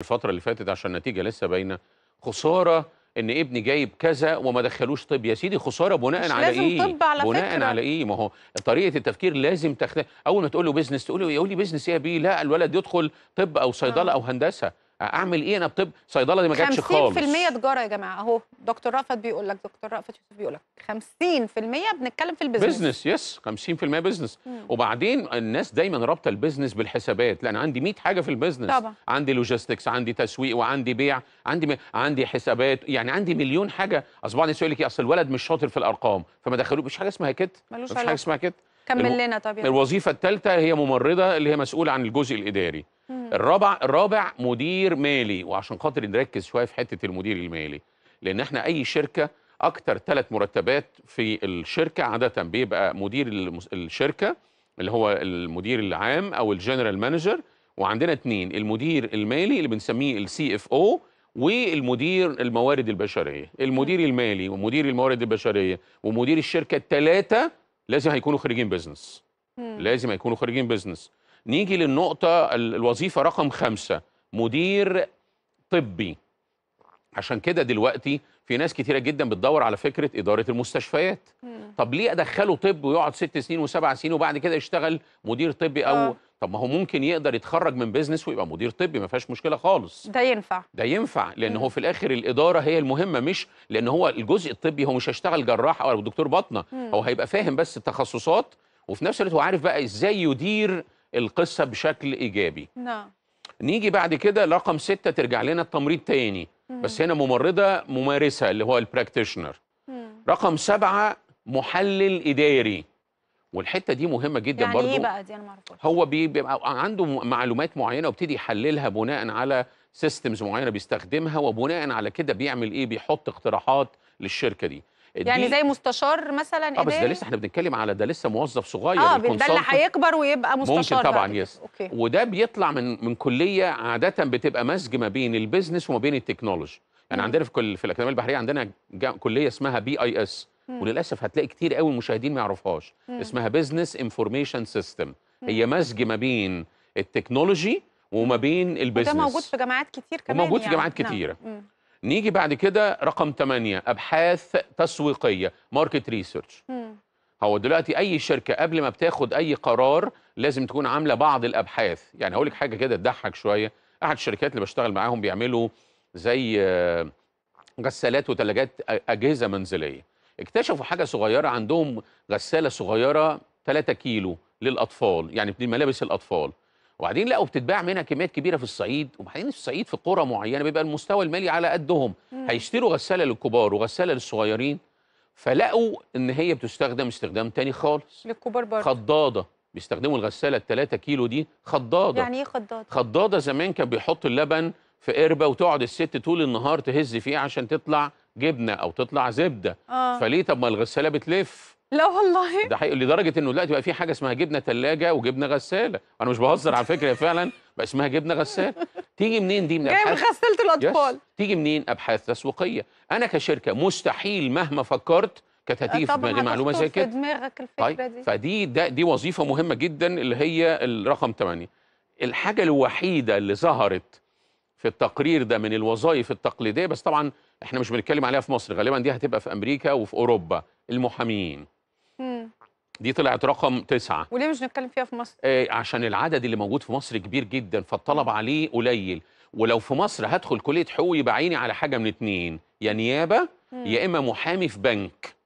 الفترة اللي فاتت عشان النتيجة لسه باينة خسارة ان ابني جايب كذا وما دخلوش طب يا سيدي خساره بناء على ايه طب على بناء فكرة. على ايه ما هو طريقه التفكير لازم تختلف اول ما تقول له بيزنس تقول له يقول لي بيزنس ايه بيه لا الولد يدخل طب او صيدله آه. او هندسه اعمل ايه انا بطب صيدله دي ما جاتش خالص 50% تجاره يا جماعه اهو دكتور رأفت بيقول لك دكتور رأفت يوسف بيقول لك 50% بنتكلم في البيزنس بزنس يس 50% بزنس وبعدين الناس دايما رابطه البيزنس بالحسابات لان عندي 100 حاجه في البيزنس طبعا. عندي لوجيستكس عندي تسويق وعندي بيع عندي م... عندي حسابات يعني عندي مليون حاجه اصل بعض يقول لك إيه؟ اصل الولد مش شاطر في الارقام فما دخلوش مش حاجه اسمها كده مش حاجه اسمها كده كمل لنا طب الوظيفه الثالثه هي ممرضه اللي هي مسؤوله عن الجزء الاداري الرابع الرابع مدير مالي وعشان خاطر نركز شويه في حته المدير المالي لان احنا اي شركه اكتر ثلاث مرتبات في الشركه عاده بيبقى مدير الشركه اللي هو المدير العام او الجنرال مانجر وعندنا اثنين المدير المالي اللي بنسميه السي اف او والمدير الموارد البشريه المدير المالي ومدير الموارد البشريه ومدير الشركه الثلاثه لازم هيكونوا خريجين بيزنس لازم هيكونوا خريجين بيزنس نيجي للنقطة الوظيفة رقم خمسة مدير طبي عشان كده دلوقتي في ناس كتيرة جدا بتدور على فكرة إدارة المستشفيات مم. طب ليه أدخله طب ويقعد ست سنين وسبع سنين وبعد كده يشتغل مدير طبي أو آه. طب ما هو ممكن يقدر يتخرج من بيزنس ويبقى مدير طبي ما فيهاش مشكله خالص ده ينفع ده ينفع لان هو في الاخر الاداره هي المهمه مش لان هو الجزء الطبي هو مش هيشتغل جراح او دكتور باطنه هو هيبقى فاهم بس التخصصات وفي نفس الوقت هو عارف بقى ازاي يدير القصه بشكل ايجابي نعم نيجي بعد كده رقم ستة ترجع لنا التمريض تاني مم. بس هنا ممرضه ممارسه اللي هو البراكتيشنر رقم سبعة محلل اداري والحته دي مهمه جدا يعني إيه برضو يعني ايه بقى دي انا ما هو بيبقى عنده معلومات معينه وابتدي يحللها بناء على سيستمز معينه بيستخدمها وبناء على كده بيعمل ايه بيحط اقتراحات للشركه دي يعني زي مستشار مثلا اه بس ده لسه احنا بنتكلم على ده لسه موظف صغير اه ده اللي هيكبر ويبقى مستشار ممكن طبعا يس وده بيطلع من من كليه عاده بتبقى مزج ما بين البيزنس وما بين التكنولوجي يعني عندنا في كل في الاكاديميه البحريه عندنا كليه اسمها بي اي اس وللاسف هتلاقي كتير قوي المشاهدين ما يعرفهاش اسمها بزنس انفورميشن سيستم هي مزج ما بين التكنولوجي وما بين البيزنس ده موجود في جامعات كتير كمان موجود يعني. في جامعات يعني. نعم. كتيره نعم. نيجي بعد كده رقم 8 ابحاث تسويقيه ماركت ريسيرش هو دلوقتي اي شركه قبل ما بتاخد اي قرار لازم تكون عامله بعض الابحاث يعني هقول لك حاجه كده تضحك شويه احد الشركات اللي بشتغل معاهم بيعملوا زي آه، غسالات وثلاجات اجهزه منزليه اكتشفوا حاجه صغيره عندهم غساله صغيره 3 كيلو للاطفال يعني ملابس الاطفال وبعدين لقوا بتتباع منها كميات كبيره في الصعيد وبعدين في الصعيد في قرى معينه بيبقى المستوى المالي على قدهم هيشتروا غساله للكبار وغساله للصغيرين فلقوا ان هي بتستخدم استخدام تاني خالص للكبار برضه خضاضه بيستخدموا الغساله الثلاثة كيلو دي خضاضه يعني ايه خضاضه؟ خضاضه زمان كان بيحط اللبن في قربه وتقعد الست طول النهار تهز فيه عشان تطلع جبنه او تطلع زبده آه. فليه طب ما الغساله بتلف لا والله ده حقيقي لدرجه انه دلوقتي بقى في حاجه اسمها جبنه ثلاجه وجبنه غساله انا مش بهزر على فكره فعلا بقى اسمها جبنه غساله تيجي منين دي من ابحاث من غساله الاطفال يس. تيجي منين ابحاث تسويقيه انا كشركه مستحيل مهما فكرت كانت آه، هتيجي في دماغي معلومه زي كده دماغك الفكره طيب. دي فدي ده دي وظيفه مهمه جدا اللي هي الرقم 8 الحاجه الوحيده اللي ظهرت في التقرير ده من الوظائف التقليديه بس طبعا احنا مش بنتكلم عليها في مصر غالبا دي هتبقى في امريكا وفي اوروبا المحامين دي طلعت رقم تسعة وليه مش نتكلم فيها في مصر؟ آه عشان العدد اللي موجود في مصر كبير جدا فالطلب عليه قليل ولو في مصر هدخل كلية حقوق يبقى عيني على حاجة من اتنين يا نيابة يا إما محامي في بنك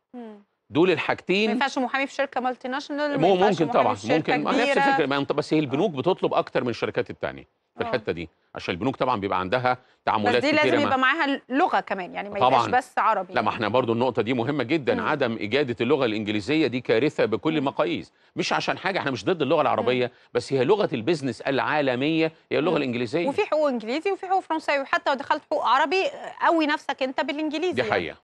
دول الحاجتين ما ينفعش محامي في شركه مالتي ناشونال مو ممكن طبعا ممكن ما نفس الفكره بس هي البنوك آه. بتطلب اكتر من الشركات الثانيه في آه. الحته دي عشان البنوك طبعا بيبقى عندها تعاملات بس دي لازم يبقى معاها لغه كمان يعني ما يبقاش بس عربي لا ما احنا برضو النقطه دي مهمه جدا مم. عدم اجاده اللغه الانجليزيه دي كارثه بكل المقاييس مش عشان حاجه احنا مش ضد اللغه العربيه مم. بس هي لغه البيزنس العالميه هي اللغه مم. الانجليزيه وفي حقوق انجليزي وفي حقوق فرنساوي وحتى لو دخلت حقوق عربي قوي نفسك انت بالانجليزي دي يعني. حقيقه